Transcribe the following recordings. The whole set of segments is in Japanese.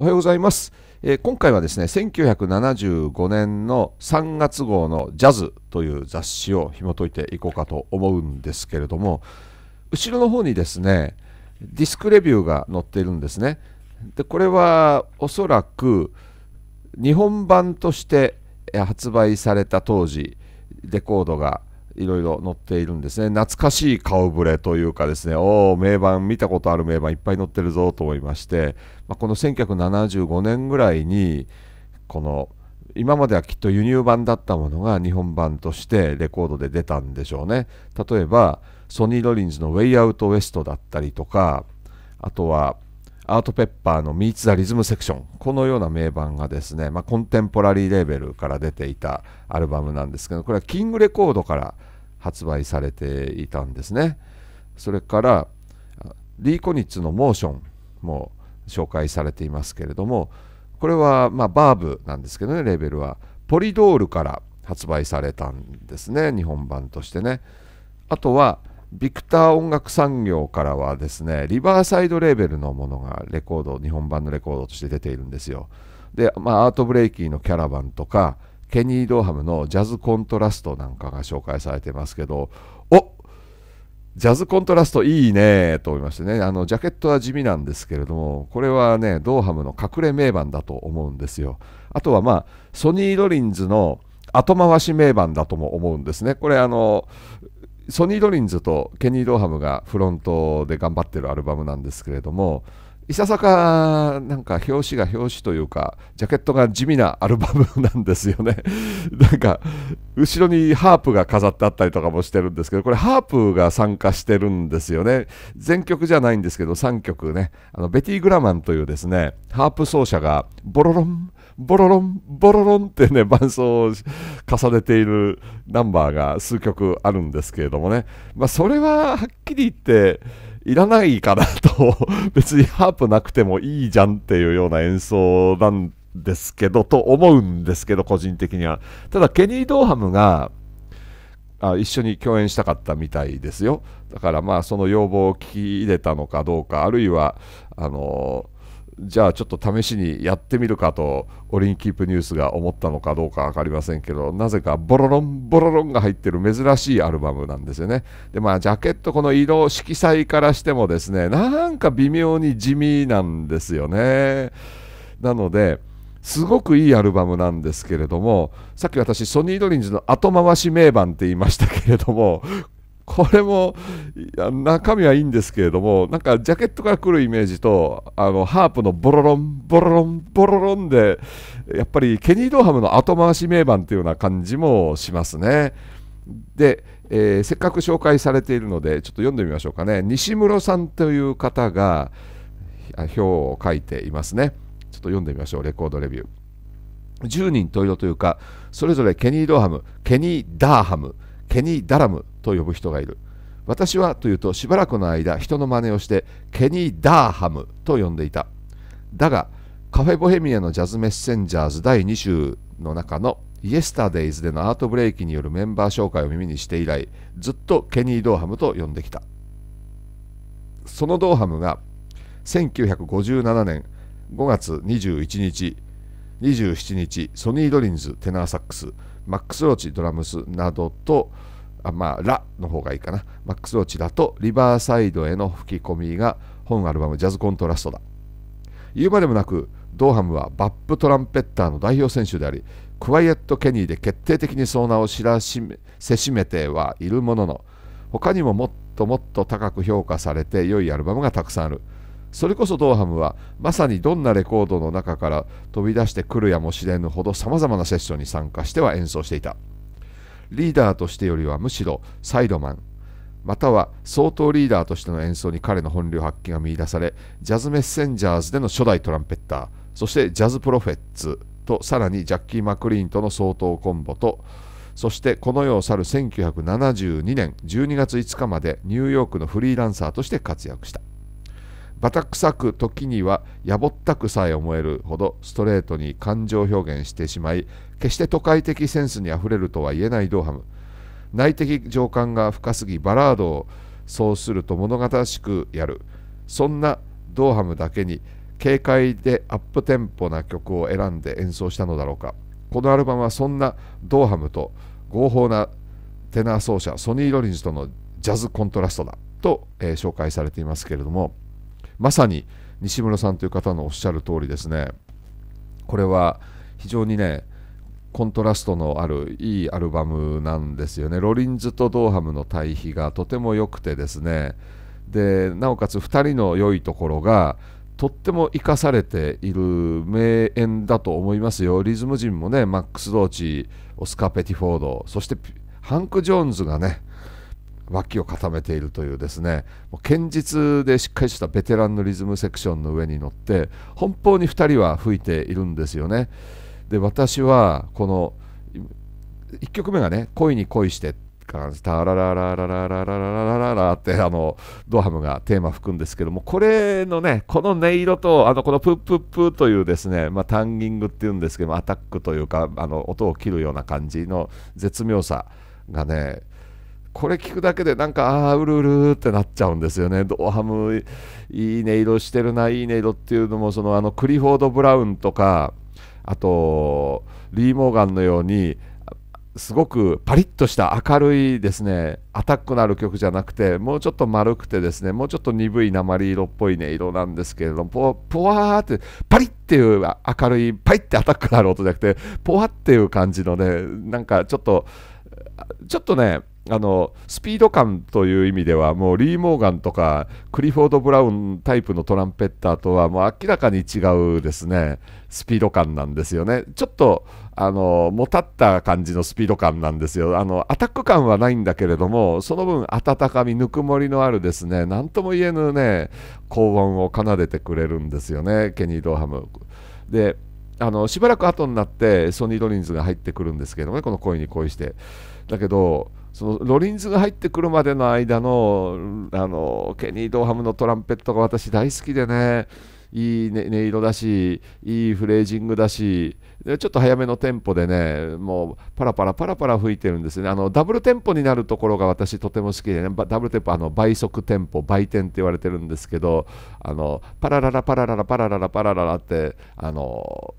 おはようございます、えー、今回はですね1975年の3月号の「ジャズ」という雑誌を紐解いていこうかと思うんですけれども後ろの方にですねディスクレビューが載っているんですねでこれはおそらく日本版として発売された当時レコードがいろいろ載っているんですね。懐かしい顔ぶれというかですね、おお、名盤、見たことある名盤いっぱい載ってるぞと思いまして、まあ、この1975年ぐらいに、この今まではきっと輸入版だったものが日本版としてレコードで出たんでしょうね。例えば、ソニー・ロリンズの「ウェイ・アウト・ウエスト」だったりとか、あとは、アートペッパーの「ミーツ・ザ・リズム・セクション」このような名盤がですね、まあ、コンテンポラリーレーベルから出ていたアルバムなんですけどこれはキングレコードから発売されていたんですねそれからリーコニッツのモーションも紹介されていますけれどもこれはまバーブなんですけどねレベルはポリドールから発売されたんですね日本版としてねあとはビクター音楽産業からはですねリバーサイドレーベルのものがレコード日本版のレコードとして出ているんですよで、まあ、アートブレイキーのキャラバンとかケニー・ドーハムのジャズコントラストなんかが紹介されてますけど、おジャズコントラストいいねと思いましてね、あのジャケットは地味なんですけれども、これはね、ドーハムの隠れ名盤だと思うんですよ。あとはまあ、ソニー・ドリンズの後回し名盤だとも思うんですね。これあのソニー・ドリンズとケニー・ドーハムがフロントで頑張ってるアルバムなんですけれども、いささかなんか表紙が表紙というかジャケットが地味なアルバムなんですよね なんか後ろにハープが飾ってあったりとかもしてるんですけどこれハープが参加してるんですよね全曲じゃないんですけど3曲ねあのベティ・グラマンというですねハープ奏者がボロロンボロロン、ボロロンってね、伴奏を重ねているナンバーが数曲あるんですけれどもね、まあ、それははっきり言って、いらないかなと、別にハープなくてもいいじゃんっていうような演奏なんですけど、と思うんですけど、個人的には。ただ、ケニー・ドーハムが、あ一緒に共演したかったみたいですよ。だからまあその要望を聞き入れたのかどうか、あるいはあのーじゃあちょっと試しにやってみるかとオリンピックニュースが思ったのかどうか分かりませんけどなぜかボロロンボロロンが入ってる珍しいアルバムなんですよねでまあジャケットこの色色彩からしてもですねなんか微妙に地味なんですよねなのですごくいいアルバムなんですけれどもさっき私ソニー・ドリンズの後回し名盤って言いましたけれどもこれも中身はいいんですけれどもなんかジャケットから来るイメージとあのハープのボロロンボロロンボロロンでやっぱりケニー・ドーハムの後回し名盤というような感じもしますね。で、えー、せっかく紹介されているのでちょっと読んでみましょうかね西室さんという方が表を書いていますねちょっと読んでみましょうレコードレビュー10人十色というかそれぞれケニー・ドーハムケニー・ダーハムケニー・ダラムと呼ぶ人がいる私はというとしばらくの間人の真似をしてケニー・ダーハムと呼んでいただがカフェ・ボヘミアのジャズ・メッセンジャーズ第2週の中のイエスタデイズでのアートブレイキによるメンバー紹介を耳にして以来ずっとケニー・ドーハムと呼んできたそのドーハムが1957年5月21日27日ソニー・ドリンズテナーサックスマックス・ロッチドラムスなどとあまあ、ラの方がいいかな。マックス・ローチだと、リバーサイドへの吹き込みが本アルバムジャズ・コントラストだ。言うまでもなく、ドーハムはバップトランペッターの代表選手であり、クワイエット・ケニーで決定的にその名を知らしめせしめてはいるものの、他にももっともっと高く評価されて良いアルバムがたくさんある。それこそドーハムはまさにどんなレコードの中から飛び出してくるやもしれぬほどさまざまなセッションに参加しては演奏していた。リーダーとしてよりはむしろサイドマンまたは相当リーダーとしての演奏に彼の本領発揮が見いだされジャズメッセンジャーズでの初代トランペッターそしてジャズプロフェッツとさらにジャッキー・マクリーンとの相当コンボとそしてこの世を去る1972年12月5日までニューヨークのフリーランサーとして活躍したバタ臭く時にはやぼったくさえ思えるほどストレートに感情表現してしまい決して都会的センスにあふれるとは言えないドーハム内的情感が深すぎバラードをそうすると物悲しくやるそんなドーハムだけに軽快でアップテンポな曲を選んで演奏したのだろうかこのアルバムはそんなドーハムと合法なテナー奏者ソニー・ロリンズとのジャズコントラストだと、えー、紹介されていますけれどもまさに西村さんという方のおっしゃる通りですねこれは非常にねコントラストのあるいいアルバムなんですよねロリンズとドーハムの対比がとても良くてですねでなおかつ2人の良いところがとっても生かされている名演だと思いますよリズム陣もねマックス・ドーチオスカー・ペティフォードそしてハンク・ジョーンズがね脇を固めているというですねもう堅実でしっかりしたベテランのリズムセクションの上に乗って本当に2人は吹いているんですよねで私はこの1曲目がね「恋に恋して」から「タラララララララララララ」ってあのドハムがテーマ吹くんですけどもこれのねこの音色とあのこの「プップップ」というですねまあタンギングっていうんですけどもアタックというかあの音を切るような感じの絶妙さがねこれ聞くだけでなんかああうるうるってなっちゃうんですよねドーハムいい音色してるないい音色っていうのもそのあのクリフォード・ブラウンとかあとリー・モーガンのようにすごくパリッとした明るいですねアタックのある曲じゃなくてもうちょっと丸くてですねもうちょっと鈍い鉛色っぽい音色なんですけれどもポポワーってパリッっていう明るいパリッてアタックのある音じゃなくてポワっていう感じのねなんかちょっとちょっとねあのスピード感という意味ではもうリー・モーガンとかクリフォード・ブラウンタイプのトランペッターとはもう明らかに違うですねスピード感なんですよねちょっとあのもたった感じのスピード感なんですよあのアタック感はないんだけれどもその分温かみぬくもりのあるですね何とも言えぬね高音を奏でてくれるんですよねケニー・ドーハムであのしばらく後になってソニー・ドリンズが入ってくるんですけどねこの恋に恋してだけどそのロリンズが入ってくるまでの間のあのケニー・ドーハムのトランペットが私大好きでねいい音色だしいいフレージングだしちょっと早めのテンポでねもうパラパラパラパラ吹いてるんですねあのダブルテンポになるところが私とても好きでねダブルテンポあの倍速テンポ倍点って言われてるんですけどあのパラララパラララパラララパラララってあの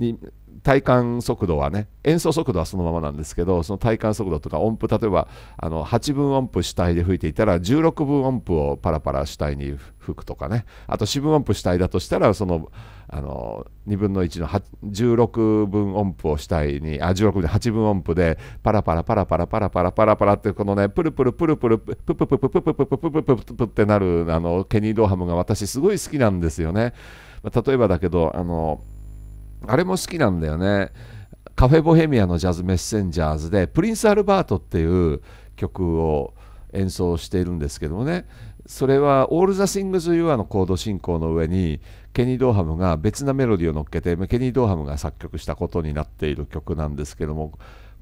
に体感速度はね演奏速度はそのままなんですけどその体感速度とか音符例えばあの8分音符主体で吹いていたら16分音符をパラパラ主体に吹くとかねあと4分音符主体だとしたらそのあの2分の1の16分音符を主体にあ16分8分音符でパラパラパラパラパラパラパラパラってこのねプルプルプルプルププププププププププププってなるあのケニー・ドーハムが私すごい好きなんですよね。例えばだけどあのあれも好きなんだよねカフェ・ボヘミアのジャズ・メッセンジャーズでプリンス・アルバートっていう曲を演奏しているんですけどもねそれは「オール・ザ・シングズ・ユア」のコード進行の上にケニー・ドーハムが別なメロディーを乗っけてケニー・ドーハムが作曲したことになっている曲なんですけども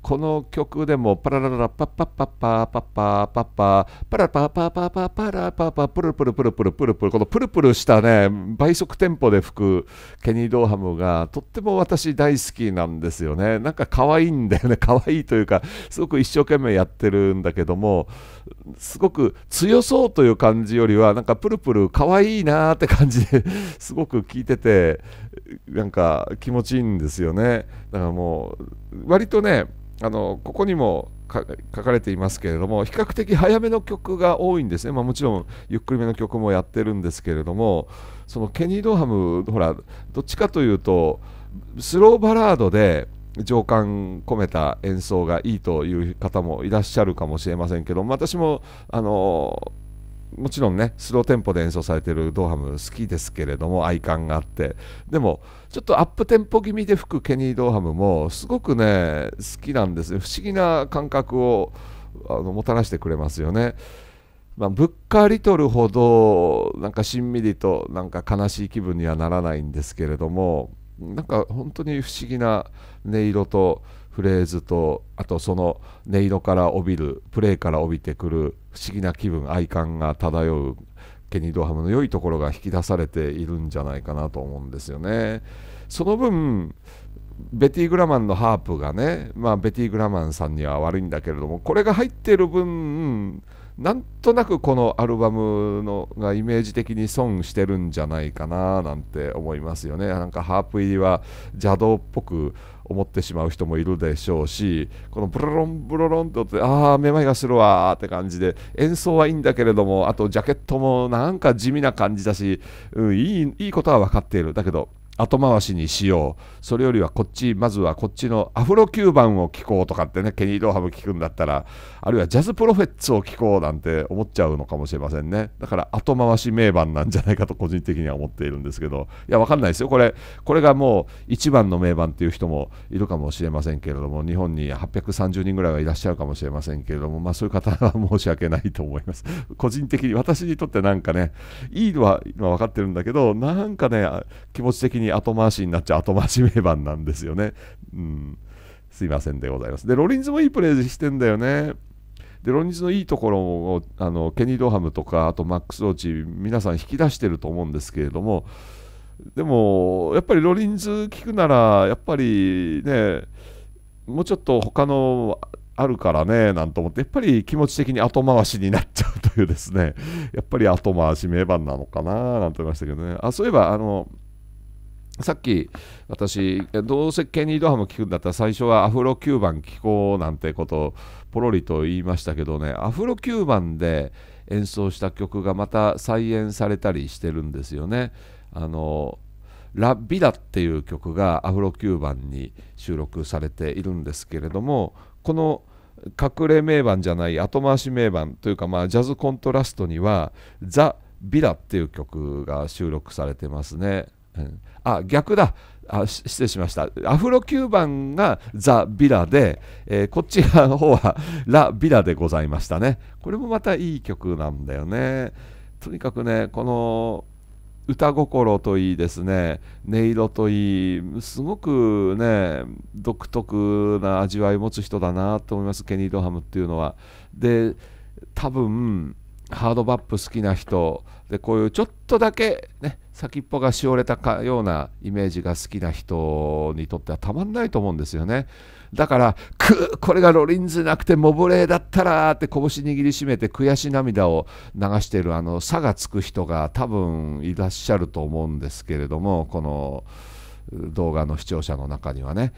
この曲でもパラララパッパッパッパパッパパッパパラパパパパパラパパプルプルプルプルプルプルこのプルプルしたね倍速テンポで吹くケニー・ドーハムがとっても私大好きなんですよねなんか可愛いんだよね可愛いというかすごく一生懸命やってるんだけどもすごく強そうという感じよりはなんかプルプル可愛いなーって感じですごく聴いててなんか気持ちいいんですよねだからもう割とねあのここにも書かれていますけれども比較的早めの曲が多いんですね、まあ、もちろんゆっくりめの曲もやってるんですけれどもそのケニー・ドーハムほらどっちかというとスローバラードで情感込めた演奏がいいという方もいらっしゃるかもしれませんけど私もあのーもちろんねスローテンポで演奏されてるドーハム好きですけれども愛感があってでもちょっとアップテンポ気味で吹くケニー・ドーハムもすごくね好きなんですね不思議な感覚をあのもたらしてくれますよね。まあ、ブッカー・リトルほどなんかしんみりとなんか悲しい気分にはならないんですけれどもなんか本当に不思議な音色とフレーズとあとその音色から帯びるプレーから帯びてくる不思議な気分愛感が漂うケニー・ドハムの良いところが引き出されているんじゃないかなと思うんですよね。その分ベティ・グラマンのハープがね、まあ、ベティ・グラマンさんには悪いんだけれどもこれが入っている分なんとなくこのアルバムのがイメージ的に損してるんじゃないかななんて思いますよね。なんかハープ入りは邪道っぽく思ってしまう人もいるでしょうしこのブロロンブロロンとってああめまいがするわって感じで演奏はいいんだけれどもあとジャケットもなんか地味な感じだし、うん、いいいいことは分かっているだけど後回しにしようそれよりはこっちまずはこっちのアフロキューバンを聴こうとかってねケニー・ドーハム聴くんだったらあるいはジャズプロフェッツを聴こうなんて思っちゃうのかもしれませんねだから後回し名盤なんじゃないかと個人的には思っているんですけどいや分かんないですよこれこれがもう一番の名盤っていう人もいるかもしれませんけれども日本に830人ぐらいはいらっしゃるかもしれませんけれどもまあそういう方は申し訳ないと思います個人的に私にとってなんかねいいのは今分かってるんだけどなんかね気持ち的に後回しになっちゃ後回し名盤なんですよね。うん。すいませんでございます。で、ロリンズもいいプレイしてんだよね。で、ロリンズのいいところをあのケニー・ドハムとか、あとマックス・ローチ、皆さん引き出してると思うんですけれども、でも、やっぱりロリンズ聞くなら、やっぱりね、もうちょっと他のあるからねなんて思って、やっぱり気持ち的に後回しになっちゃうというですね、やっぱり後回し名盤なのかななんて思いましたけどね。あそういえばあのさっき私どうせケニー・ドハム聞くんだったら最初はアフロキューバン聞こうなんてことをポロリと言いましたけどねアフロキューバンで演奏した曲がまた再演されたりしてるんですよね。あのラ・ビダっていう曲がアフロキューバンに収録されているんですけれどもこの隠れ名盤じゃない後回し名盤というか、まあ、ジャズコントラストには「ザ・ビラ」っていう曲が収録されてますね。うん、あ逆だあ失礼しましたアフロ9番がザ・ビラで、えー、こっち側の方はラ・ビラでございましたねこれもまたいい曲なんだよねとにかくねこの歌心といいですね音色といいすごくね独特な味わいを持つ人だなと思いますケニー・ドハムっていうのはで多分ハードバップ好きな人でこういうちょっとだけね先っぽがしおれたかようなイメージが好きな人にとってはたまんないと思うんですよね。だから、くこれがロリンズなくてモブレーだったらって拳握りしめて悔し涙を流しているあの差がつく人が多分いらっしゃると思うんですけれども、この動画の視聴者の中にはね。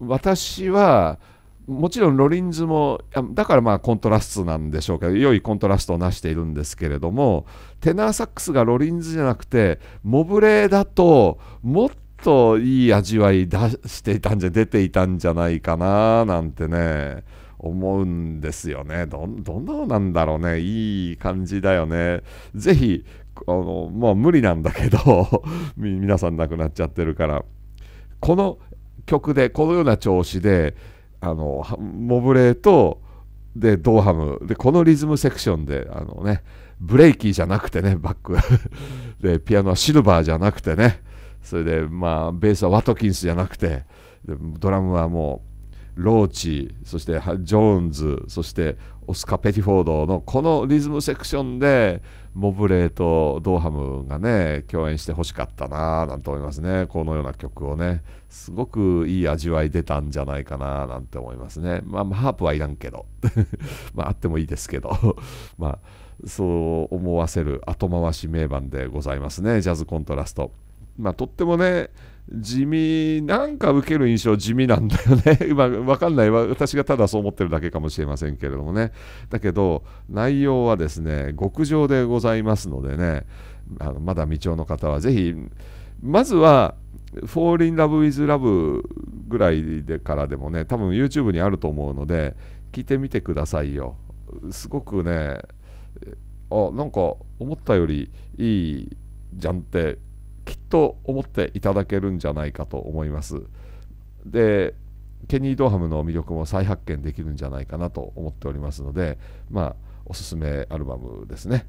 私はもちろんロリンズもだからまあコントラストなんでしょうけど良いコントラストを成しているんですけれどもテナーサックスがロリンズじゃなくてモブレーだともっといい味わい出していたんじゃ出ていたんじゃないかななんてね思うんですよねどどんなんだろうねいい感じだよねぜひあのもう無理なんだけど 皆さん亡くなっちゃってるからこの曲でこのような調子であのモブレーとでドーハムでこのリズムセクションであの、ね、ブレイキーじゃなくてねバック でピアノはシルバーじゃなくてねそれで、まあ、ベースはワトキンスじゃなくてドラムはもうローチそしてジョーンズそしてオスカ・ペティフォードのこのリズムセクションでモブレーとドーハムがね共演してほしかったなぁなんて思いますねこのような曲をねすごくいい味わい出たんじゃないかななんて思いますねまあ、まあ、ハープはいらんけど まああってもいいですけど まあそう思わせる後回し名盤でございますねジャズコントラスト。まあ、とってもね、地味、なんか受ける印象地味なんだよね。まあ、わかんない。私がただそう思ってるだけかもしれませんけれどもね。だけど、内容はですね、極上でございますのでね、あのまだ未調の方はぜひ、まずは、Fall in Love with Love ぐらいでからでもね、多分 YouTube にあると思うので、聞いてみてくださいよ。すごくね、あ、なんか思ったよりいいじゃんってきっと思っていただけるんじゃないかと思います。でケニー・ドーハムの魅力も再発見できるんじゃないかなと思っておりますので、まあ、おすすめアルバムですね。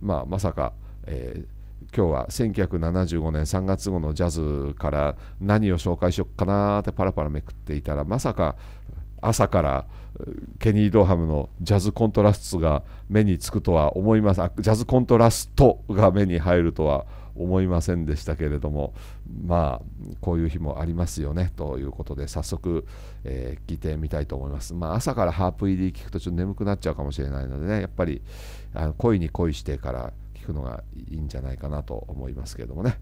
まあ、まさか、えー、今日は1975年3月後のジャズから何を紹介しようかなーってパラパラめくっていたらまさか朝からケニー・ドーハムのジャズコントラストが目につくとは思いますジャズコントラストが目に入るとは思いませんでしたけれどもまあこういう日もありますよねということで早速、えー、聞いてみたいと思いますまあ、朝からハープ入り聞くとちょっと眠くなっちゃうかもしれないのでねやっぱりあの恋に恋してから聞くのがいいんじゃないかなと思いますけれどもね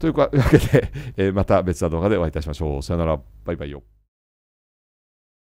というわけで、えー、また別な動画でお会いいたしましょうさよならバイバイよ